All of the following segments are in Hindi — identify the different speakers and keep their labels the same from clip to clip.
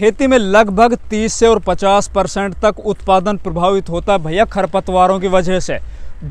Speaker 1: खेती में लगभग 30 से और 50 परसेंट तक उत्पादन प्रभावित होता है भैया खरपतवारों की वजह से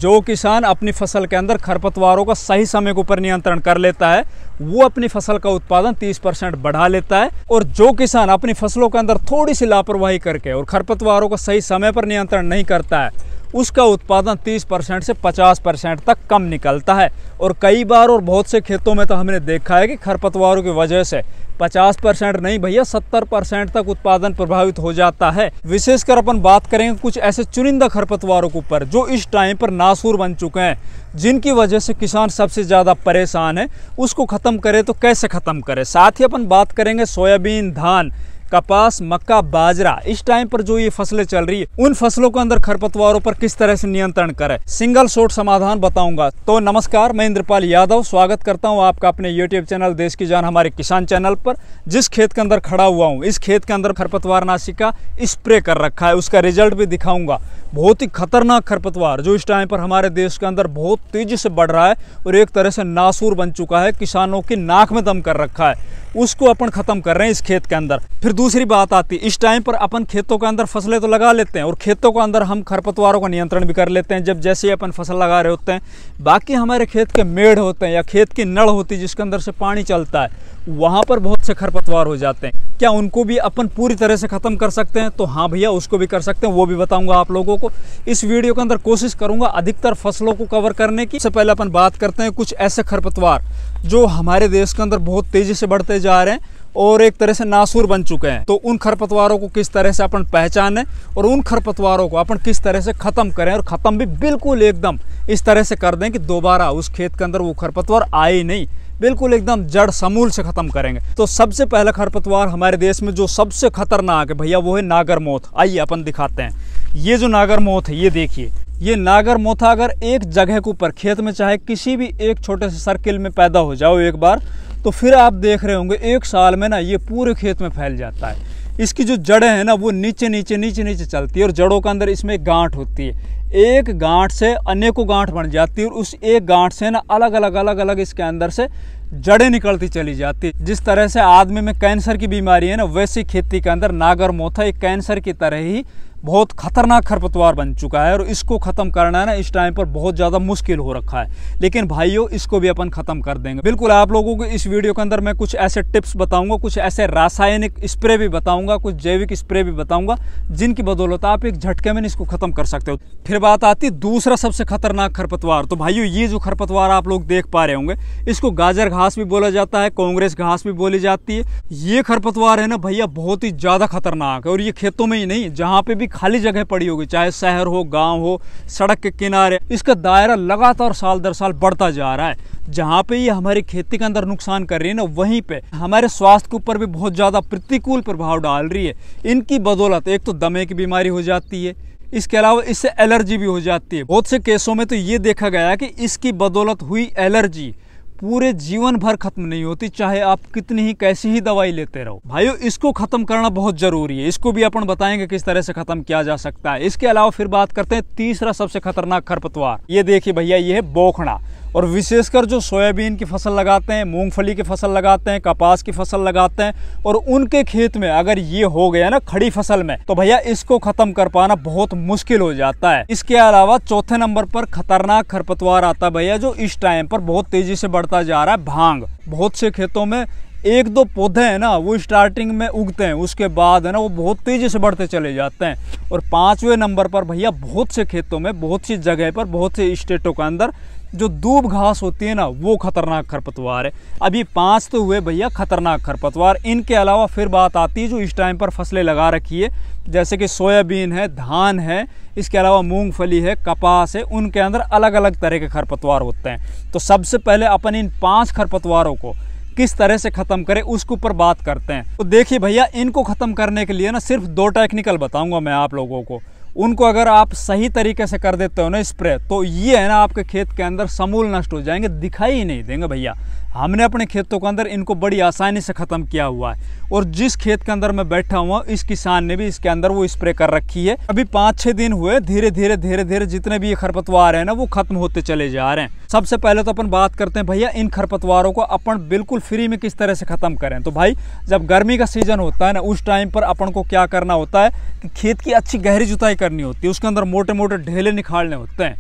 Speaker 1: जो किसान अपनी फसल के अंदर खरपतवारों का सही समय के ऊपर नियंत्रण कर लेता है वो अपनी फसल का उत्पादन 30 परसेंट बढ़ा लेता है और जो किसान अपनी फसलों के अंदर थोड़ी सी लापरवाही करके और खरपतवारों का सही समय पर नियंत्रण नहीं करता है उसका उत्पादन 30 परसेंट से 50 परसेंट तक कम निकलता है और कई बार और बहुत से खेतों में तो हमने देखा है कि खरपतवारों की वजह से 50 परसेंट नहीं भैया 70 परसेंट तक उत्पादन प्रभावित हो जाता है विशेषकर अपन बात करेंगे कुछ ऐसे चुनिंदा खरपतवारों के ऊपर जो इस टाइम पर नासूर बन चुके हैं जिनकी वजह से किसान सबसे ज़्यादा परेशान है उसको ख़त्म करे तो कैसे ख़त्म करे साथ ही अपन बात करेंगे सोयाबीन धान कपास मक्का बाजरा इस टाइम पर जो ये फसलें चल रही है उन फसलों के अंदर खरपतवारों पर किस तरह से नियंत्रण करें सिंगल शोट समाधान बताऊंगा तो नमस्कार मैं इंद्रपाल यादव स्वागत करता हूँ आपका अपने यूट्यूब चैनल देश की जान हमारे किसान चैनल पर जिस खेत के अंदर खड़ा हुआ हूँ इस खेत के अंदर खरपतवार नाशिका स्प्रे कर रखा है उसका रिजल्ट भी दिखाऊंगा बहुत ही खतरनाक खरपतवार जो इस टाइम पर हमारे देश के अंदर बहुत तेजी से बढ़ रहा है और एक तरह से नासूर बन चुका है किसानों की नाक में दम कर रखा है उसको अपन ख़त्म कर रहे हैं इस खेत के अंदर फिर दूसरी बात आती है इस टाइम पर अपन खेतों के अंदर फसलें तो लगा लेते हैं और खेतों के अंदर हम खरपतवारों का नियंत्रण भी कर लेते हैं जब जैसे ही अपन फसल लगा रहे होते हैं बाकी हमारे खेत के मेड़ होते हैं या खेत की नड़ होती है जिसके अंदर से पानी चलता है वहाँ पर बहुत से खरपतवार हो जाते हैं क्या उनको भी अपन पूरी तरह से ख़त्म कर सकते हैं तो हाँ भैया उसको भी कर सकते हैं वो भी बताऊंगा आप लोगों को इस वीडियो के अंदर कोशिश करूंगा अधिकतर फसलों को कवर करने की सबसे पहले अपन बात करते हैं कुछ ऐसे खरपतवार जो हमारे देश के अंदर बहुत तेज़ी से बढ़ते जा रहे हैं और एक तरह से नासूर बन चुके हैं तो उन खरपतवारों को किस तरह से अपन पहचानें और उन खरपतवारों को अपन किस तरह से ख़त्म करें और ख़त्म भी बिल्कुल एकदम इस तरह से कर दें कि दोबारा उस खेत के अंदर वो खरपतवार आए ही नहीं बिल्कुल एकदम जड़ समूल से ख़त्म करेंगे तो सबसे पहला खरपतवार हमारे देश में जो सबसे खतरनाक है भैया वो है नागर मौत आइए अपन दिखाते हैं ये जो नागर मौत है ये देखिए ये नागर मोथा अगर एक जगह के ऊपर खेत में चाहे किसी भी एक छोटे से सर्किल में पैदा हो जाओ एक बार तो फिर आप देख रहे होंगे एक साल में ना ये पूरे खेत में फैल जाता है इसकी जो जड़ें हैं ना वो नीचे नीचे नीचे नीचे चलती है और जड़ों के अंदर इसमें गांठ होती है एक गांठ से अनेकों गांठ बन जाती है और उस एक गांठ से ना अलग अलग अलग अलग इसके अंदर से जड़ें निकलती चली जाती जिस तरह से आदमी में कैंसर की बीमारी है ना वैसी खेती के अंदर नागर मोथा एक कैंसर की तरह ही बहुत ख़तरनाक खरपतवार बन चुका है और इसको ख़त्म करना ना इस टाइम पर बहुत ज़्यादा मुश्किल हो रखा है लेकिन भाइयों इसको भी अपन ख़त्म कर देंगे बिल्कुल आप लोगों को इस वीडियो के अंदर मैं कुछ ऐसे टिप्स बताऊंगा कुछ ऐसे रासायनिक स्प्रे भी बताऊंगा कुछ जैविक स्प्रे भी बताऊँगा जिनकी बदौलत आप एक झटके में इसको ख़त्म कर सकते हो फिर बात आती दूसरा सबसे ख़तरनाक खरपतवार तो भाइयों ये जो खरपतवार आप लोग देख पा रहे होंगे इसको गाजर घास भी बोला जाता है कांग्रेस घास भी बोली जाती है ये खरपतवार है ना भैया बहुत ही ज़्यादा खतरनाक है और ये खेतों में ही नहीं जहाँ पर भी खाली जगह पड़ी होगी चाहे शहर हो गांव हो सड़क के किनारे इसका दायरा लगातार साल दर साल बढ़ता जा रहा है जहाँ पे ये हमारी खेती के अंदर नुकसान कर रही है ना वहीं पे हमारे स्वास्थ्य के ऊपर भी बहुत ज़्यादा प्रतिकूल प्रभाव डाल रही है इनकी बदौलत एक तो दमे की बीमारी हो जाती है इसके अलावा इससे एलर्जी भी हो जाती है बहुत से केसों में तो ये देखा गया कि इसकी बदौलत हुई एलर्जी पूरे जीवन भर खत्म नहीं होती चाहे आप कितनी ही कैसी ही दवाई लेते रहो भाइयों इसको खत्म करना बहुत जरूरी है इसको भी अपन बताएंगे किस तरह से खत्म किया जा सकता है इसके अलावा फिर बात करते हैं तीसरा सबसे खतरनाक खरपतवार ये देखिए भैया ये है बोखड़ा और विशेषकर जो सोयाबीन की फसल लगाते हैं मूंगफली की फसल लगाते हैं कपास की फसल लगाते हैं और उनके खेत में अगर ये हो गया ना खड़ी फसल में तो भैया इसको ख़त्म कर पाना बहुत मुश्किल हो जाता है इसके अलावा चौथे नंबर पर खतरनाक खरपतवार आता है भैया जो इस टाइम पर बहुत तेज़ी से बढ़ता जा रहा है भांग बहुत से खेतों में एक दो पौधे हैं ना वो स्टार्टिंग में उगते हैं उसके बाद है ना वो बहुत तेज़ी से बढ़ते चले जाते हैं और पाँचवें नंबर पर भैया बहुत से खेतों में बहुत सी जगह पर बहुत से स्टेटों के अंदर जो दूब घास होती है ना वो खतरनाक खरपतवार है अभी पांच तो हुए भैया खतरनाक खरपतवार इनके अलावा फिर बात आती है जो इस टाइम पर फसलें लगा रखी है जैसे कि सोयाबीन है धान है इसके अलावा मूंगफली है कपास है उनके अंदर अलग अलग तरह के खरपतवार होते हैं तो सबसे पहले अपन इन पाँच खरपतवारों को किस तरह से ख़त्म करें उसके ऊपर बात करते हैं तो देखिए भैया इनको ख़त्म करने के लिए ना सिर्फ दो टेक्निकल बताऊंगा मैं आप लोगों को उनको अगर आप सही तरीके से कर देते हो ना स्प्रे तो ये है ना आपके खेत के अंदर समूल नष्ट हो जाएंगे दिखाई ही नहीं देंगे भैया हमने अपने खेतों के अंदर इनको बड़ी आसानी से ख़त्म किया हुआ है और जिस खेत के अंदर मैं बैठा हुआ इस किसान ने भी इसके अंदर वो स्प्रे कर रखी है अभी पाँच छः दिन हुए धीरे धीरे धीरे धीरे जितने भी ये खरपतवार हैं ना वो खत्म होते चले जा रहे हैं सबसे पहले तो अपन बात करते हैं भैया इन खरपतवारों को अपन बिल्कुल फ्री में किस तरह से ख़त्म करें तो भाई जब गर्मी का सीजन होता है ना उस टाइम पर अपन को क्या करना होता है कि खेत की अच्छी गहरी जुताई कर करनी होती है उसके अंदर मोटे मोटे ढेले निकालने होते हैं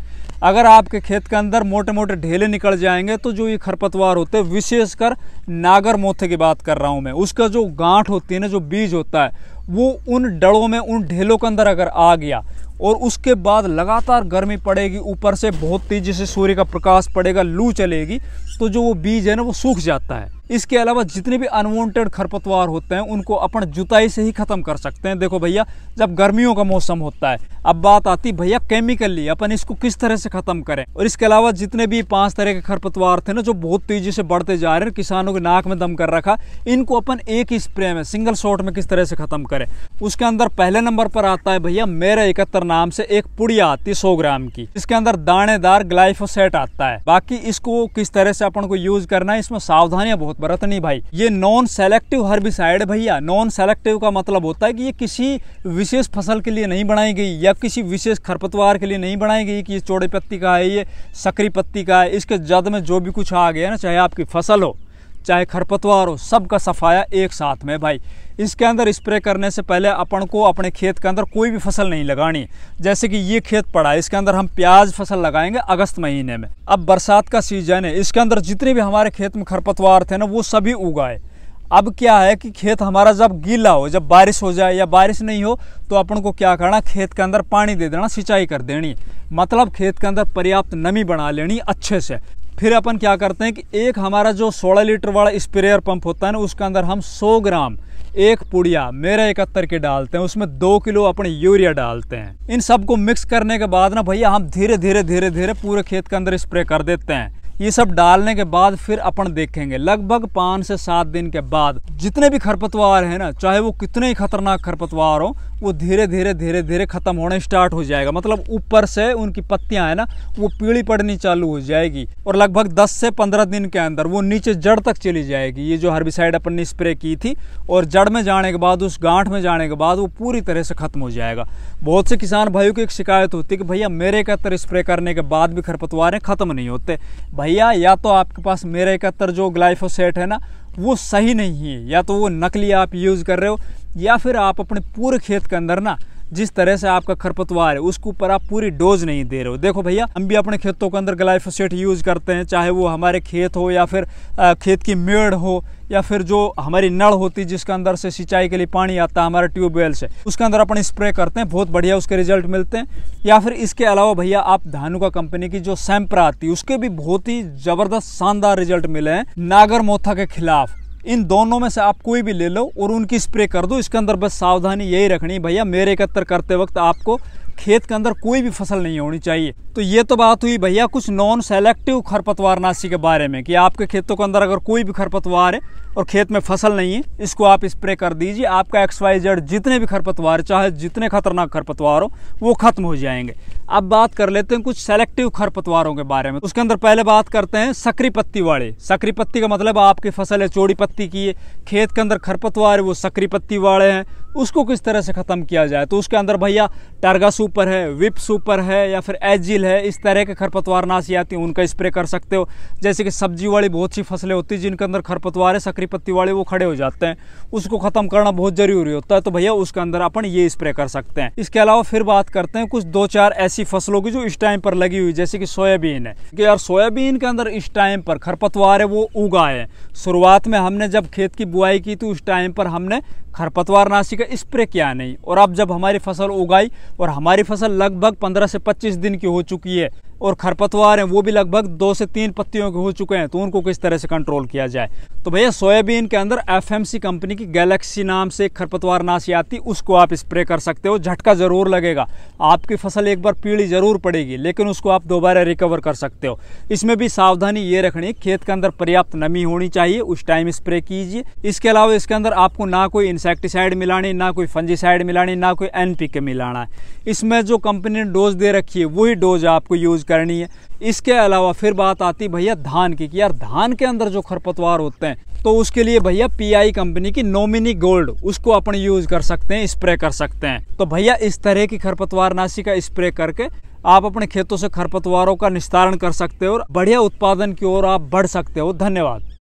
Speaker 1: अगर आपके खेत के अंदर मोटे मोटे ढेले निकल जाएंगे तो जो ये खरपतवार होते हैं विशेषकर नागर मोथे की बात कर रहा हूँ मैं उसका जो गांठ होती है ना जो बीज होता है वो उन डड़ों में उन ढेलों के अंदर अगर आ गया और उसके बाद लगातार गर्मी पड़ेगी ऊपर से बहुत तेज़ी से सूर्य का प्रकाश पड़ेगा लू चलेगी तो जो वो बीज है ना वो सूख जाता है इसके अलावा जितने भी अनवांटेड खरपतवार होते हैं उनको अपन जुताई से ही ख़त्म कर सकते हैं देखो भैया जब गर्मियों का मौसम होता है अब बात आती भैया केमिकली अपन इसको किस तरह से ख़त्म करें और इसके अलावा जितने भी पांच तरह के खरपतवार थे ना जो बहुत तेज़ी से बढ़ते जा रहे हैं किसानों के नाक में दम कर रखा इनको अपन एक ही स्प्रे में सिंगल शॉट में किस तरह से ख़त्म करें उसके अंदर पहले नंबर पर आता है भैया मेरा इकहत्तर नाम से एक पुड़िया आती है सौ ग्राम की इसके अंदर दानेदार ग्लाइफोसेट आता है बाकी इसको किस तरह से अपन को यूज़ करना है इसमें सावधानियाँ बहुत बरतनी भाई ये नॉन सेलेक्टिव हर्बिसाइड भैया नॉन सेलेक्टिव का मतलब होता है कि ये किसी विशेष फसल के लिए नहीं बनाई गई या किसी विशेष खरपतवार के लिए नहीं बनाई गई कि ये चौड़े पत्ती का है ये सकरी पत्ती का है इसके जद में जो भी कुछ आ गया ना चाहे आपकी फसल हो चाहे खरपतवार हो सबका सफाया एक साथ में भाई इसके अंदर स्प्रे करने से पहले अपन को अपने खेत के अंदर कोई भी फसल नहीं लगानी जैसे कि ये खेत पड़ा है इसके अंदर हम प्याज फसल लगाएंगे अगस्त महीने में अब बरसात का सीजन है इसके अंदर जितने भी हमारे खेत में खरपतवार थे ना वो सभी उगाए अब क्या है कि खेत हमारा जब गीला हो जब बारिश हो जाए या बारिश नहीं हो तो अपन को क्या करना खेत के अंदर पानी दे देना सिंचाई कर देनी मतलब खेत के अंदर पर्याप्त नमी बना लेनी अच्छे से फिर अपन क्या करते हैं कि एक हमारा जो 16 लीटर वाला स्प्रेयर पंप होता है ना उसके अंदर हम 100 ग्राम एक पुड़िया मेरा इकहत्तर के डालते हैं उसमें दो किलो अपने यूरिया डालते हैं इन सबको मिक्स करने के बाद ना भैया हम धीरे धीरे धीरे धीरे पूरे खेत के अंदर स्प्रे कर देते हैं ये सब डालने के बाद फिर अपन देखेंगे लगभग पाँच से सात दिन के बाद जितने भी खरपतवार हैं ना चाहे वो कितने ही खतरनाक खरपतवार हो वो धीरे धीरे धीरे धीरे ख़त्म होने स्टार्ट हो जाएगा मतलब ऊपर से उनकी पत्तियां हैं ना वो पीली पड़नी चालू हो जाएगी और लगभग 10 से 15 दिन के अंदर वो नीचे जड़ तक चली जाएगी ये जो हर्बिसाइड अपन ने स्प्रे की थी और जड़ में जाने के बाद उस गांठ में जाने के बाद वो पूरी तरह से ख़त्म हो जाएगा बहुत से किसान भाइयों की एक शिकायत होती है कि भैया मेरे एक स्प्रे करने के बाद भी खरपतवारें ख़त्म नहीं होते भाई भैया या तो आपके पास मेरा इकहत्तर जो ग्लाइफोसेट है ना वो सही नहीं है या तो वो नकली आप यूज़ कर रहे हो या फिर आप अपने पूरे खेत के अंदर ना जिस तरह से आपका खरपतवार है उसके ऊपर आप पूरी डोज नहीं दे रहे हो देखो भैया हम भी अपने खेतों के अंदर ग्लाइफोसेट यूज़ करते हैं चाहे वो हमारे खेत हो या फिर खेत की मेड़ हो या फिर जो हमारी नल होती है जिसके अंदर से सिंचाई के लिए पानी आता है हमारे ट्यूबवेल से उसके अंदर अपन स्प्रे करते हैं बहुत बढ़िया उसके रिजल्ट मिलते हैं या फिर इसके अलावा भैया आप धानुका कंपनी की जो सैम्प्रा आती है उसके भी बहुत ही ज़बरदस्त शानदार रिजल्ट मिले हैं नागर मोथा के खिलाफ इन दोनों में से आप कोई भी ले लो और उनकी स्प्रे कर दो इसके अंदर बस सावधानी यही रखनी भैया मेरे एकत्र करते वक्त आपको खेत के अंदर कोई भी फसल नहीं होनी चाहिए तो ये तो बात हुई भैया कुछ नॉन सेलेक्टिव खरपतवार नाशी के बारे में कि आपके खेतों के अंदर अगर कोई भी खरपतवार है और खेत में फसल नहीं है इसको आप स्प्रे कर दीजिए आपका एक्स वाई जेड जितने भी खरपतवार चाहे जितने खतरनाक खरपतवार हो वो ख़त्म हो जाएंगे अब बात कर लेते हैं कुछ सेलेक्टिव खरपतवारों के बारे में उसके अंदर पहले बात करते हैं सक्री पत्ती वाले सक्री पत्ती का मतलब आपकी फसल है चौड़ी पत्ती की है खेत के अंदर खरपतवार है वो सक्री पत्ती वाले हैं उसको किस तरह से ख़त्म किया जाए तो उसके अंदर भैया टर्गा सुपर है विप सुपर है या फिर एजिल है इस तरह के खरपतवार नाशी आती हैं उनका स्प्रे कर सकते हो जैसे कि सब्जी वाली बहुत सी फसलें होती हैं जिनके अंदर खरपतवार है सक्री हरी पत्ती वाले वो खड़े हो जाते हैं उसको ख़त्म करना बहुत ज़रूरी होता है तो भैया उसके अंदर अपन ये स्प्रे कर सकते हैं इसके अलावा फिर बात करते हैं कुछ दो चार ऐसी फसलों की जो इस टाइम पर लगी हुई जैसे कि सोयाबीन है कि यार सोयाबीन के अंदर इस टाइम पर खरपतवार है वो उगा है शुरुआत में हमने जब खेत की बुआई की तो उस टाइम पर हमने खरपतवार नाशी का स्प्रे किया नहीं और अब जब हमारी फसल उगाई और हमारी फसल लगभग पंद्रह से पच्चीस दिन की हो चुकी है और खरपतवार हैं वो भी लगभग दो से तीन पत्तियों के हो चुके हैं तो उनको किस तरह से कंट्रोल किया जाए तो भैया सोयाबीन के अंदर एफ कंपनी की गैलेक्सी नाम से खरपतवार नाशी आती उसको आप स्प्रे कर सकते हो झटका ज़रूर लगेगा आपकी फसल एक बार पीड़ी ज़रूर पड़ेगी लेकिन उसको आप दोबारा रिकवर कर सकते हो इसमें भी सावधानी ये रखनी खेत के अंदर पर्याप्त नमी होनी चाहिए उस टाइम स्प्रे कीजिए इसके अलावा इसके अंदर आपको ना कोई इंसेक्टिसाइड मिलानी ना कोई फंजीसाइड मिलानी ना कोई एन मिलाना है इसमें जो कंपनी ने डोज दे रखी है वही डोज आपको यूज़ करनी है इसके अलावा फिर बात आती भैया धान की कि यार धान के अंदर जो खरपतवार होते हैं तो उसके लिए भैया पीआई कंपनी की नोमिनी गोल्ड उसको अपन यूज कर सकते हैं स्प्रे कर सकते हैं तो भैया इस तरह की खरपतवार नाशी का स्प्रे करके आप अपने खेतों से खरपतवारों का निस्तारण कर सकते हो और बढ़िया उत्पादन की ओर आप बढ़ सकते हो धन्यवाद